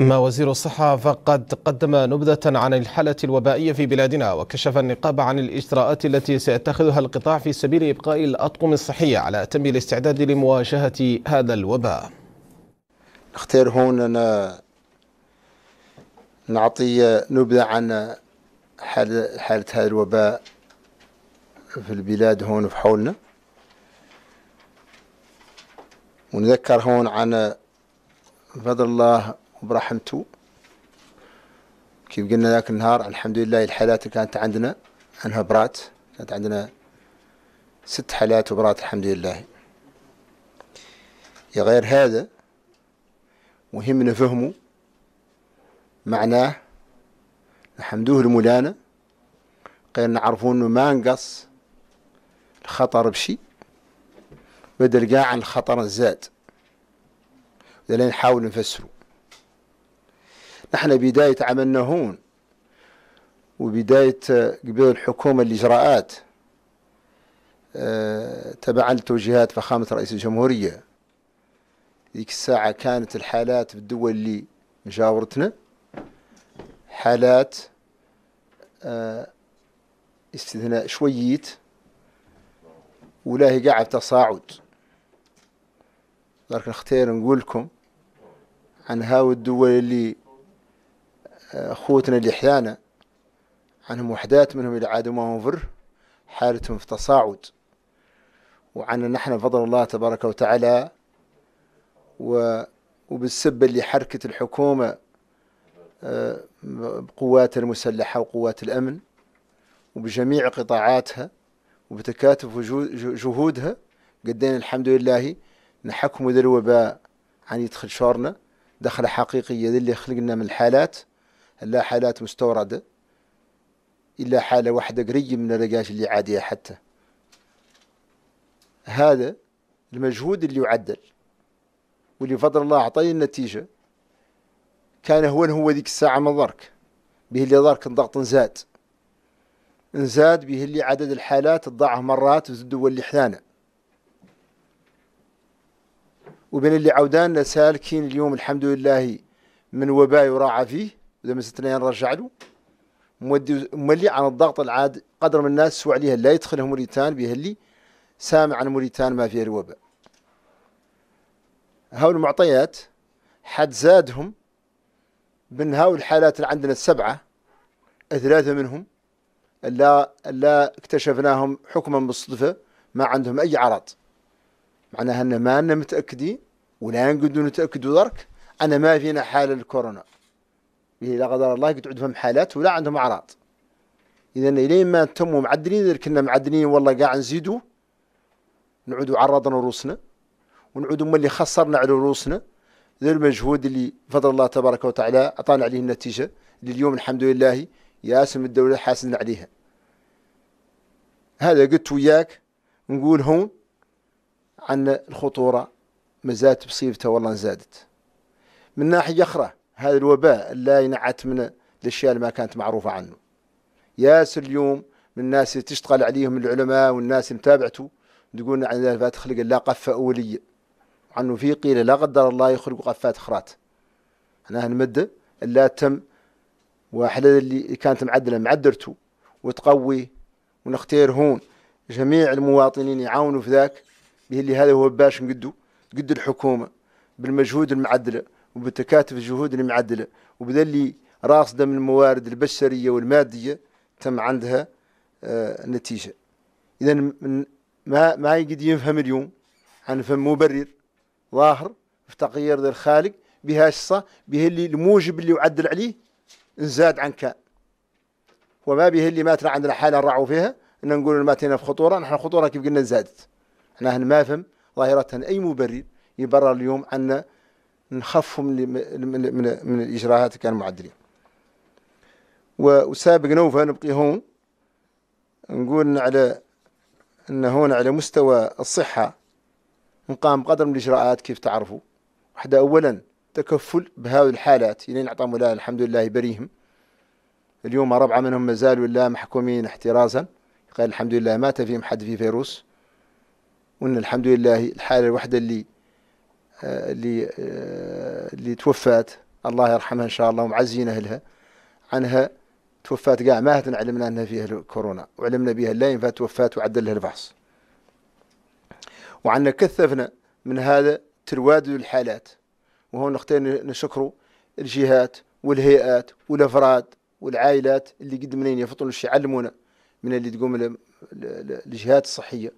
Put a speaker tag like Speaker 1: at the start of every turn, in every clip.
Speaker 1: أما وزير الصحة فقد قدم نبذة عن الحالة الوبائية في بلادنا وكشف النقاب عن الإجراءات التي سيتخذها القطاع في سبيل إبقاء الأطقم الصحية على أتم الاستعداد لمواجهة هذا الوباء نختار هون أنا نعطي نبذة عن حالة هذا الوباء في البلاد هون في حولنا ونذكر هون عن فضل الله وبرحمته كيف قلنا ذاك النهار الحمد لله الحالات اللي كانت عندنا عنها برات كانت عندنا ست حالات وبرات الحمد لله يا غير هذا مهم نفهمه معناه نحمدوه لمولانا غير نعرفوا انه ما نقص الخطر بشي بدل قاع عن الخطر الزاد ولا نحاول نفسره نحن بداية عملنا هون وبداية قبل الحكومة الإجراءات آه، تبعا لتوجيهات فخامة رئيس الجمهورية ذيك الساعة كانت الحالات بالدول اللي مجاورتنا حالات آه، استثناء شويت ولا هي قاعد تصاعد لكن اختير نقول لكم عن هاو الدول اللي أخوتنا اللي أحيانا عنهم وحدات منهم إلى عاد وما هم فر حالتهم في تصاعد وعنا نحن بفضل الله تبارك وتعالى و وبالسبة حركت الحكومة آه، بقوات المسلحة وقوات الأمن وبجميع قطاعاتها وبتكاتف جهودها قدين الحمد لله نحكم ذا الوباء عن يدخل شارنا دخل حقيقي يذل خلقنا من الحالات لا حالات مستوردة إلا حالة واحدة قريب من الرجاج اللي عادية حتى هذا المجهود اللي يعدل واللي فضل الله اعطاه النتيجة كان هو هو ذيك الساعة من ضرك به اللي ضرك الضغط انزاد نزاد به اللي عدد الحالات تضاعف مرات الدول اللي حدانا وبين اللي عودان سالكين اليوم الحمد لله من وباء يراعى فيه ودام الاثنين رجع له مولي عن الضغط العاد قدر من الناس سوى عليها لا يدخلها موريتان اللي سامع عن موريتان ما فيها الوباء هاو المعطيات حد زادهم من هاو الحالات اللي عندنا السبعة ثلاثة منهم لا لا اكتشفناهم حكما بالصدفة ما عندهم أي عرض معناها أن ما أنا متأكدين ولا نقدر نتأكدوا درك أنا ما فينا حالة الكورونا اللي يعني لا قدر الله قد فيهم حالات ولا عندهم اعراض اذا الين ما تموا معدلين اذا كنا معدلين والله قاع نزيدوا نعودوا عرضنا روسنا ونعودوا هما اللي خسرنا على روسنا ذا المجهود اللي فضل الله تبارك وتعالى اعطانا عليه النتيجه اللي اليوم الحمد لله ياسم الدوله حاسدنا عليها هذا قلت وياك نقول هون عن الخطوره مازالت بصيفته والله زادت من ناحيه اخرى هذا الوباء لا ينعت من الاشياء اللي ما كانت معروفه عنه ياس اليوم من الناس اللي تشتغل عليهم العلماء والناس اللي متابعته تقول عن لا تخلق لا قفه اوليه عنه في قيل لا قدر الله يخلق قفات اخرات أنا هنمد الا تم واحد اللي كانت معدله معدرته وتقوي ونختير هون جميع المواطنين يعاونوا في ذاك به اللي هذا هو باش نقدو قد الحكومه بالمجهود المعدله وبتكاتف الجهود المعدله وبدا اللي راصده من الموارد البشريه والماديه تم عندها آه، نتيجه اذا ما ما يقدر يفهم اليوم عن فهم مبرر ظاهر في تغيير الخالق بها الصة به اللي الموجب اللي يعدل عليه زاد عن كان وما به اللي ماتنا عندنا حالة نراعوا فيها ان نقول ماتنا في خطورة نحن خطورة كيف قلنا زادت احنا ما فهم ظاهرة اي مبرر يبرر اليوم عنا نخفهم من, من, من الاجراءات كانوا معدلين وسابق نوفا نبقي هون نقول على ان هون على مستوى الصحه نقام بقدر من الاجراءات كيف تعرفوا واحده اولا تكفل بهذه الحالات اللي نعطيهم مولاها الحمد لله بريهم اليوم ربعه منهم مازالوا لا محكومين احترازا قال الحمد لله مات فيهم حد في فيروس وان الحمد لله الحاله الوحده اللي آه، اللي آه، اللي توفات الله يرحمها ان شاء الله ومعزين اهلها عنها توفات قاع ما علمنا انها فيها الكورونا وعلمنا بها لا ينفع توفات وعدل لها الفحص وعنا كثفنا من هذا ترواد الحالات وهون نختار نشكروا الجهات والهيئات والافراد والعائلات اللي قد منين يفطنوا يعلمونا من اللي تقوم الجهات الصحيه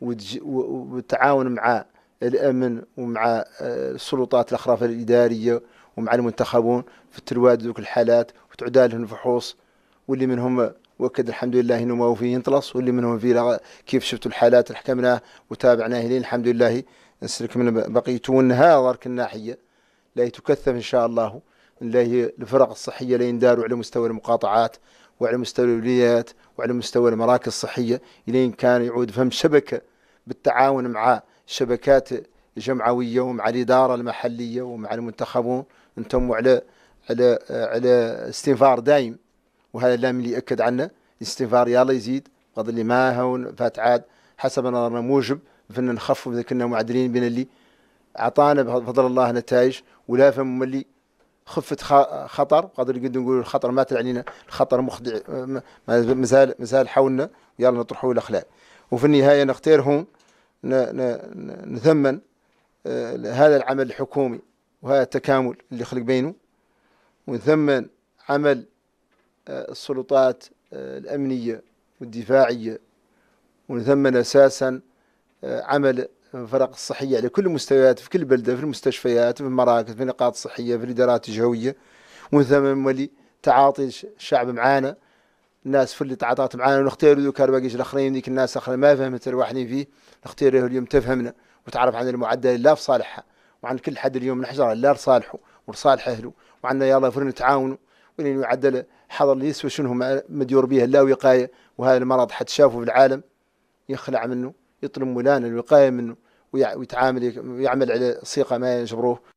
Speaker 1: والتعاون مع الامن ومع آه، السلطات الاخراف الاداريه ومع المنتخبون في الترواد ذوك الحالات وتعدى لهم الفحوص واللي منهم وكد الحمد لله انه ما فيه ينطلص واللي منهم في كيف شفتوا الحالات اللي حكمناه وتابعناه لين الحمد لله نسلك من بقيته ونهار الناحيه لا يتكثف ان شاء الله لا الفرق الصحيه اللي ينداروا على مستوى المقاطعات وعلى مستوى الولايات وعلى مستوى المراكز الصحيه الين كان يعود فهم شبكه بالتعاون مع شبكات جمعويه ومع الاداره المحليه ومع المنتخبون انتم على على على استنفار دايم وهذا اللام اللي ياكد عنا الاستنفار يلا يزيد بغض اللي ما هون فات عاد حسب نظرنا موجب فن نخفف اذا كنا معدلين بين اللي اعطانا بفضل الله نتائج ولا فهم اللي خفت خطر قدر قد نقول الخطر ما علينا الخطر مخدع مازال مازال حولنا يلا نطرحوا الاخلاق وفي النهايه نختارهم نثمن آه، هذا العمل الحكومي وهذا التكامل اللي خلق بينه ونثمن عمل آه، السلطات آه، الأمنية والدفاعية ونثمن أساسا عمل الفرق الصحية على كل المستويات في كل بلدة في المستشفيات في المراكز في النقاط الصحية في الإدارات الجوية ونثمن ولي تعاطي الشعب معانا الناس في اللي تعاطات معانا ونختاروا ذوك الباقي الاخرين ذيك الناس الاخرين ما فهمت الواحد فيه نختاريه اليوم تفهمنا وتعرف عن المعدل لا في صالحها وعن كل حد اليوم نحجر لا لصالحه ولصالح اهله وعنا يلا فرن تعاونوا ولين يعدل حضر اللي يسوى شنو مديور به لا وقايه وهذا المرض حد شافه في العالم يخلع منه يطلب مولانا الوقايه منه ويتعامل يعمل على صيغه ما يجبروه